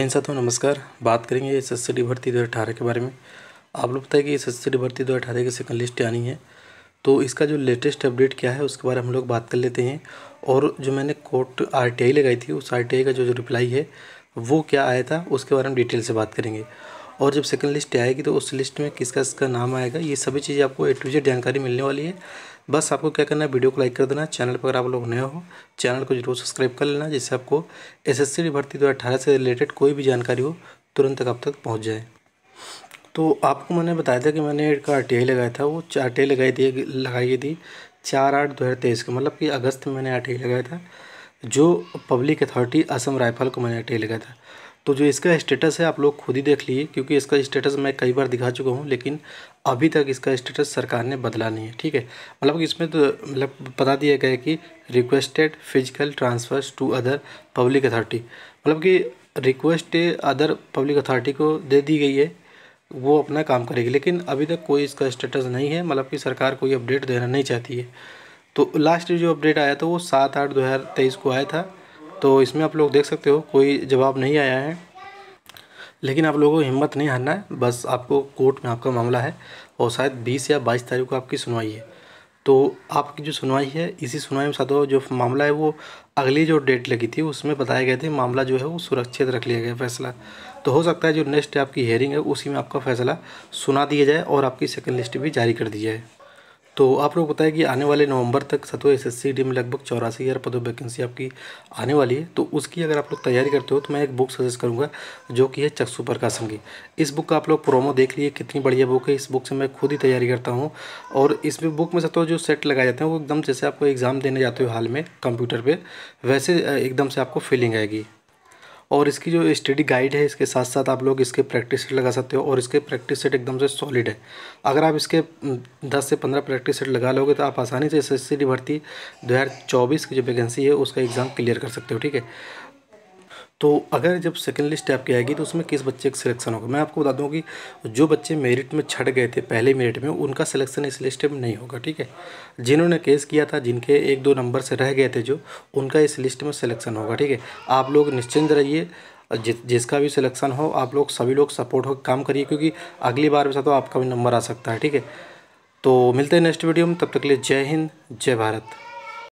साथ साथियों नमस्कार बात करेंगे एस एस भर्ती दो अठारह के बारे में आप लोग बताइए कि एस एस भर्ती दो अठारह की सेकंड लिस्ट आनी है तो इसका जो लेटेस्ट अपडेट क्या है उसके बारे में हम लोग बात कर लेते हैं और जो मैंने कोर्ट आर लगाई थी उस आर का जो, जो रिप्लाई है वो क्या आया था उसके बारे में डिटेल से बात करेंगे और जब सेकंड लिस्ट आएगी तो उस लिस्ट में किसका किसका नाम आएगा ये सभी चीज़ें आपको ए टू जेड जानकारी मिलने वाली है बस आपको क्या करना है वीडियो को लाइक कर देना चैनल पर अगर आप लोग नए हो चैनल को जरूर सब्सक्राइब कर लेना जिससे आपको एस सी भर्ती दो अठारह से रिलेटेड कोई भी जानकारी हो तुरंत तक आप तक पहुँच जाए तो आपको मैंने बताया था कि मैंने एक आर लगाया था वो आर टी लगाई थी लगाई थी चार आठ दो हज़ार तेईस को मतलब कि अगस्त में मैंने आर लगाया था जो पब्लिक अथॉरिटी असम राइफल को मैंने आर लगाया था तो जो इसका स्टेटस है आप लोग खुद ही देख लीजिए क्योंकि इसका स्टेटस मैं कई बार दिखा चुका हूँ लेकिन अभी तक इसका स्टेटस सरकार ने बदला नहीं है ठीक है मतलब कि इसमें तो मतलब बता दिया गया कि requested physical transfers to other public authority मतलब कि रिक्वेस्ट अदर पब्लिक अथॉरिटी को दे दी गई है वो अपना काम करेगी लेकिन अभी तक कोई इसका स्टेटस नहीं है मतलब कि सरकार कोई अपडेट देना नहीं चाहती है तो लास्ट जो अपडेट आया था वो सात आठ दो हज़ार तेईस को आया था तो इसमें आप लोग देख सकते हो कोई जवाब नहीं आया है लेकिन आप लोगों को हिम्मत नहीं हारना है बस आपको कोर्ट में आपका मामला है और शायद बीस या बाईस तारीख को आपकी सुनवाई है तो आपकी जो सुनवाई है इसी सुनवाई में साथ जो मामला है वो अगली जो डेट लगी थी उसमें बताए गए थे मामला जो है वो सुरक्षित रख लिया गया फैसला तो हो सकता है जो नेक्स्ट आपकी हेयरिंग है उसी में आपका फैसला सुना दिया जाए और आपकी सेकंड लिस्ट भी जारी कर दी जाए तो आप लोग बताएं कि आने वाले नवंबर तक सतो एस एस में लगभग चौरासी हज़ार पदों वैकेंसी आपकी आने वाली है तो उसकी अगर आप लोग तैयारी करते हो तो मैं एक बुक सजेस्ट करूँगा जो कि है चक्षु प्रकाशन की इस बुक का आप लोग प्रोमो देख लिए कितनी बढ़िया बुक है इस बुक से मैं खुद ही तैयारी करता हूँ और इस बुक में सतो जो सेट लगाए जाते हैं वो एकदम जैसे आपको एग्ज़ाम देने जाते हो हाल में कंप्यूटर पर वैसे एकदम से आपको फीलिंग आएगी और इसकी जो स्टडी गाइड है इसके साथ साथ आप लोग इसके प्रैक्टिस सेट लगा सकते हो और इसके प्रैक्टिस सेट एकदम से सॉलिड है अगर आप इसके 10 से 15 प्रैक्टिस सेट लगा लोगे तो आप आसानी से एस एस भर्ती चौबीस की जो वैकेंसी है उसका एग्ज़ाम क्लियर कर सकते हो ठीक है तो अगर जब सेकेंड लिस्ट आपकी आएगी तो उसमें किस बच्चे का सिलेक्शन होगा मैं आपको बता दूं कि जो बच्चे मेरिट में छट गए थे पहले मेरिट में उनका सिलेक्शन इस लिस्ट में नहीं होगा ठीक है जिन्होंने केस किया था जिनके एक दो नंबर से रह गए थे जो उनका इस लिस्ट में सिलेक्शन होगा ठीक है आप लोग निश्चिंत रहिए जि, जिसका भी सिलेक्शन हो आप लोग सभी लोग सपोर्ट होकर काम करिए क्योंकि अगली बार वैसा तो आपका भी नंबर आ सकता है ठीक है तो मिलते हैं नेक्स्ट वीडियो में तब तक के लिए जय हिंद जय भारत